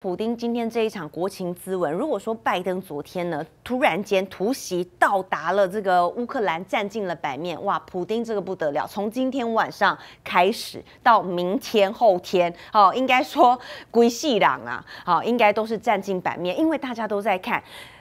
普丁今天这一场国情咨文，如果说拜登昨天呢突然间突袭到达了这个乌克兰，占尽了版面，哇，普丁这个不得了。从今天晚上开始到明天后天，哦，应该说归细朗啊，好，应该都是占尽版面，因为大家都在看。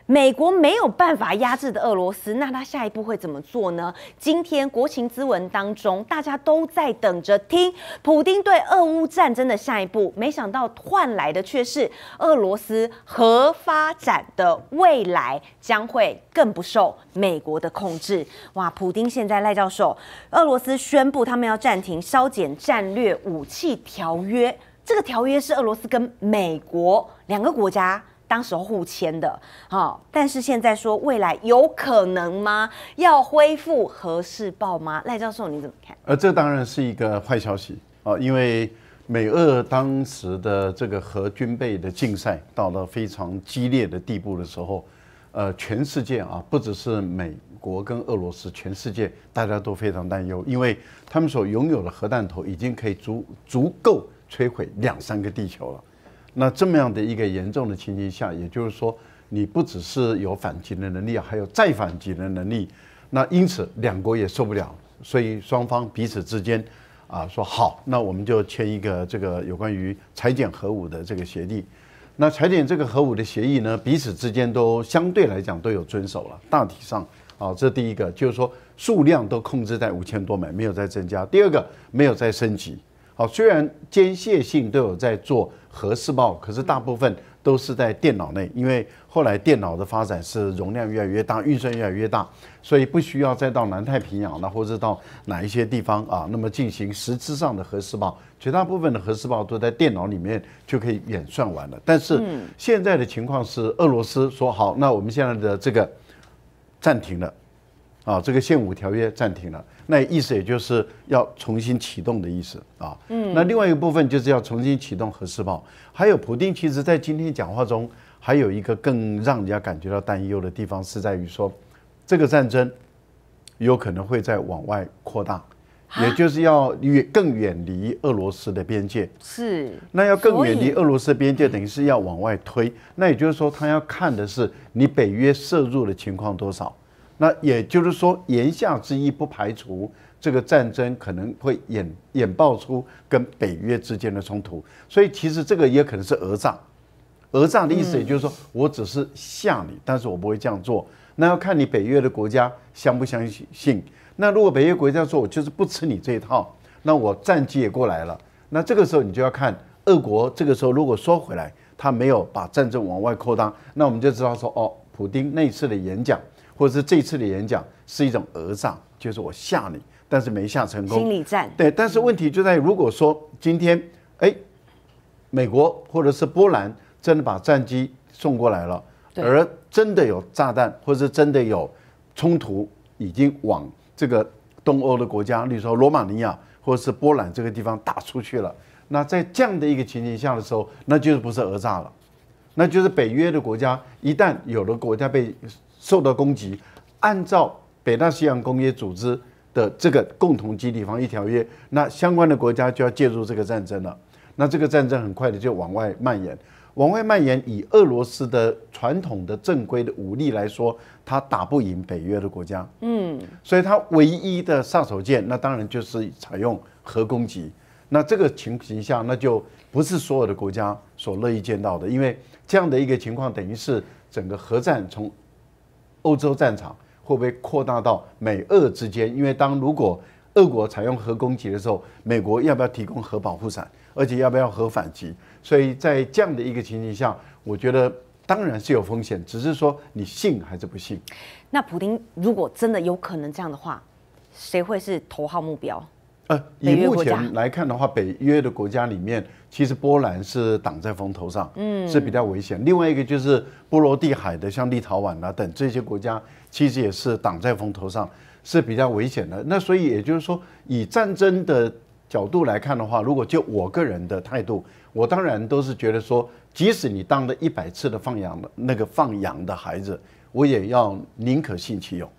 美国没有办法压制的俄罗斯，那他下一步会怎么做呢？今天国情咨文当中，大家都在等着听普丁对俄乌战争的下一步。没想到换来的却是俄罗斯核发展的未来将会更不受美国的控制。哇！普丁现在赖教授，俄罗斯宣布他们要暂停削减战略武器条约。这个条约是俄罗斯跟美国两个国家。当时互签的，好，但是现在说未来有可能吗？要恢复核试爆吗？赖教授你怎么看？呃，这当然是一个坏消息啊，因为美俄当时的这个核军备的竞赛到了非常激烈的地步的时候，呃，全世界啊，不只是美国跟俄罗斯，全世界大家都非常担忧，因为他们所拥有的核弹头已经可以足足够摧毁两三个地球了。那这么样的一个严重的情形下，也就是说，你不只是有反击的能力，还有再反击的能力。那因此，两国也受不了，所以双方彼此之间，啊，说好，那我们就签一个这个有关于裁减核武的这个协议。那裁减这个核武的协议呢，彼此之间都相对来讲都有遵守了，大体上啊，这第一个就是说数量都控制在五千多枚，没有再增加；第二个没有再升级。好，虽然间歇性都有在做核试爆，可是大部分都是在电脑内，因为后来电脑的发展是容量越来越大，运算越来越大，所以不需要再到南太平洋了，或者到哪一些地方啊，那么进行实质上的核试爆。绝大部分的核试爆都在电脑里面就可以演算完了。但是现在的情况是，俄罗斯说好，那我们现在的这个暂停了。啊，这个《限五条约》暂停了，那意思也就是要重新启动的意思啊。嗯，那另外一个部分就是要重新启动核试爆。还有普丁，其实在今天讲话中，还有一个更让人家感觉到担忧的地方，是在于说这个战争有可能会在往外扩大，也就是要远更远离俄罗斯的边界。是，那要更远离俄罗斯边界，等于是要往外推。那也就是说，他要看的是你北约涉入的情况多少。那也就是说，言下之意不排除这个战争可能会演演爆出跟北约之间的冲突，所以其实这个也可能是讹诈。讹诈的意思，也就是说，我只是吓你，但是我不会这样做。那要看你北约的国家相不相信。那如果北约国家说我就是不吃你这一套，那我战机也过来了。那这个时候你就要看俄国这个时候如果说回来，他没有把战争往外扩张，那我们就知道说，哦，普京那次的演讲。或者是这次的演讲是一种讹诈，就是我吓你，但是没吓成功。心理战。对，但是问题就在，于，如果说今天，哎，美国或者是波兰真的把战机送过来了，而真的有炸弹，或者真的有冲突，已经往这个东欧的国家，例如说罗马尼亚或者是波兰这个地方打出去了，那在这样的一个情形下的时候，那就是不是讹诈了，那就是北约的国家一旦有的国家被。受到攻击，按照北大西洋工业组织的这个共同集体防御条约，那相关的国家就要介入这个战争了。那这个战争很快的就往外蔓延，往外蔓延。以俄罗斯的传统的正规的武力来说，他打不赢北约的国家，嗯，所以他唯一的杀手锏，那当然就是采用核攻击。那这个情形下，那就不是所有的国家所乐意见到的，因为这样的一个情况等于是整个核战从。欧洲战场会不会扩大到美俄之间？因为当如果俄国采用核攻击的时候，美国要不要提供核保护伞，而且要不要核反击？所以在这样的一个情形下，我觉得当然是有风险，只是说你信还是不信。那普京如果真的有可能这样的话，谁会是头号目标？呃，以目前来看的话，北约的国家里面，其实波兰是挡在风头上，嗯，是比较危险。另外一个就是波罗的海的，像立陶宛啊等这些国家，其实也是挡在风头上是比较危险的。那所以也就是说，以战争的角度来看的话，如果就我个人的态度，我当然都是觉得说，即使你当了一百次的放羊的那个放羊的孩子，我也要宁可信其有。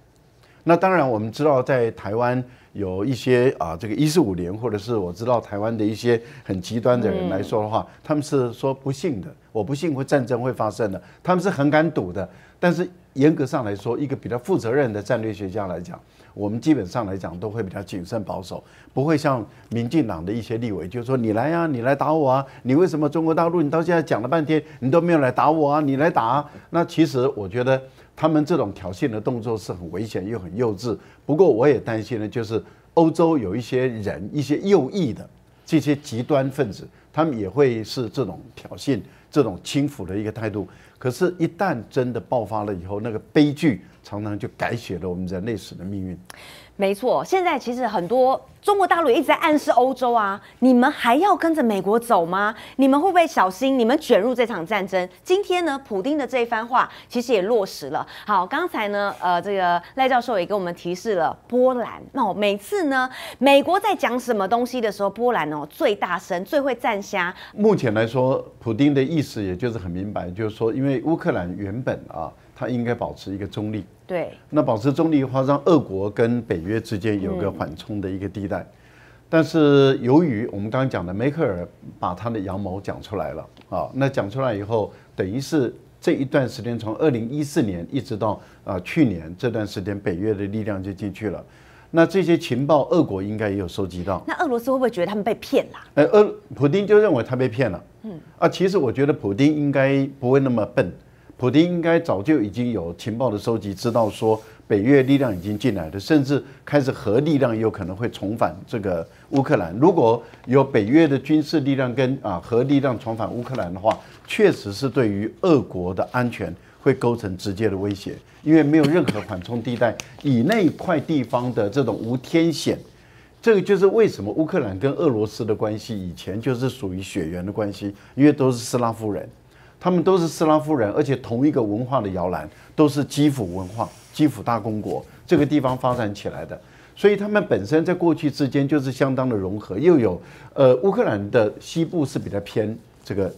那当然我们知道，在台湾。有一些啊，这个一四五年或者是我知道台湾的一些很极端的人来说的话，他们是说不信的，我不信会战争会发生的，他们是很敢赌的。但是严格上来说，一个比较负责任的战略学家来讲。我们基本上来讲都会比较谨慎保守，不会像民进党的一些立委，就说你来呀，你来打我啊！你为什么中国大陆？你到现在讲了半天，你都没有来打我啊！你来打！那其实我觉得他们这种挑衅的动作是很危险又很幼稚。不过我也担心的就是，欧洲有一些人、一些右翼的这些极端分子，他们也会是这种挑衅。这种轻浮的一个态度，可是，一旦真的爆发了以后，那个悲剧常常就改写了我们人类史的命运。没错，现在其实很多中国大陆一直在暗示欧洲啊，你们还要跟着美国走吗？你们会不会小心？你们卷入这场战争？今天呢，普丁的这一番话其实也落实了。好，刚才呢，呃，这个赖教授也给我们提示了波兰。那我每次呢，美国在讲什么东西的时候，波兰哦最大声、最会站虾。目前来说，普丁的意思也就是很明白，就是说，因为乌克兰原本啊。它应该保持一个中立。对。那保持中立的话，让俄国跟北约之间有个缓冲的一个地带。但是由于我们刚刚讲的梅克尔把他的阳谋讲出来了啊，那讲出来以后，等于是这一段时间从二零一四年一直到啊去年这段时间，北约的力量就进去了。那这些情报，俄国应该也有收集到。那俄罗斯会不会觉得他们被骗了？呃，俄普丁就认为他被骗了。嗯。啊，其实我觉得普丁应该不会那么笨。普京应该早就已经有情报的收集，知道说北越力量已经进来了，甚至开始核力量有可能会重返这个乌克兰。如果有北越的军事力量跟啊核力量重返乌克兰的话，确实是对于俄国的安全会构成直接的威胁，因为没有任何缓冲地带，以那块地方的这种无天险，这个就是为什么乌克兰跟俄罗斯的关系以前就是属于血缘的关系，因为都是斯拉夫人。他们都是斯拉夫人，而且同一个文化的摇篮，都是基辅文化、基辅大公国这个地方发展起来的，所以他们本身在过去之间就是相当的融合。又有，呃，乌克兰的西部是比较偏这个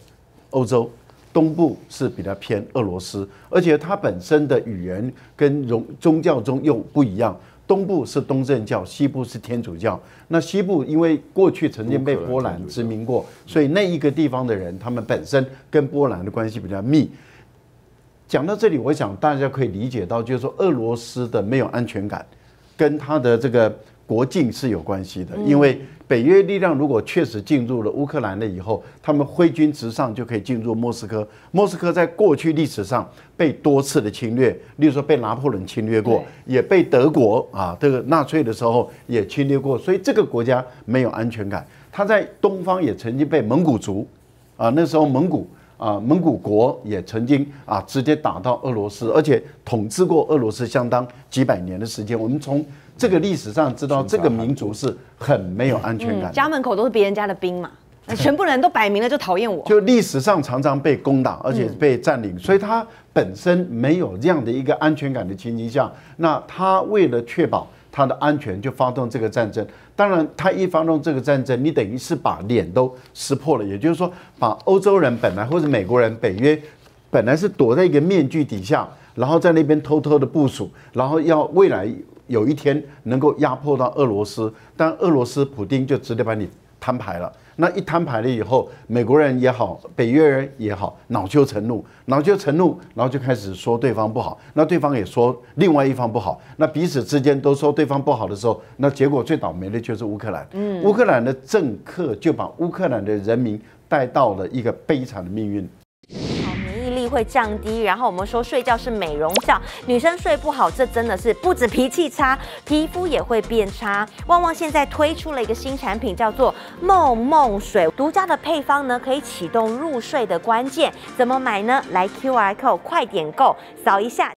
欧洲，东部是比较偏俄罗斯，而且它本身的语言跟融宗教中又不一样。东部是东正教，西部是天主教。那西部因为过去曾经被波兰殖民过，所以那一个地方的人，他们本身跟波兰的关系比较密。讲到这里，我想大家可以理解到，就是说俄罗斯的没有安全感，跟他的这个国境是有关系的，因为。北约力量如果确实进入了乌克兰了以后，他们挥军直上就可以进入莫斯科。莫斯科在过去历史上被多次的侵略，例如说被拿破仑侵略过，也被德国啊，这个纳粹的时候也侵略过。所以这个国家没有安全感。他在东方也曾经被蒙古族，啊，那时候蒙古啊，蒙古国也曾经啊直接打到俄罗斯，而且统治过俄罗斯相当几百年的时间。我们从这个历史上知道这个民族是很没有安全感，家门口都是别人家的兵嘛，那全部人都摆明了就讨厌我。就历史上常常被攻打，而且被占领，所以他本身没有这样的一个安全感的情形下，那他为了确保他的安全，就发动这个战争。当然，他一发动这个战争，你等于是把脸都撕破了，也就是说，把欧洲人本来或者美国人、北约，本来是躲在一个面具底下，然后在那边偷偷的部署，然后要未来。有一天能够压迫到俄罗斯，但俄罗斯普京就直接把你摊牌了。那一摊牌了以后，美国人也好，北约人也好，恼羞成怒，恼羞成怒，然后就开始说对方不好，那对方也说另外一方不好，那彼此之间都说对方不好的时候，那结果最倒霉的就是乌克兰。嗯，乌克兰的政客就把乌克兰的人民带到了一个悲惨的命运。会降低，然后我们说睡觉是美容觉，女生睡不好，这真的是不止脾气差，皮肤也会变差。旺旺现在推出了一个新产品，叫做梦梦水，独家的配方呢，可以启动入睡的关键。怎么买呢？来 q i e 快点购，扫一下。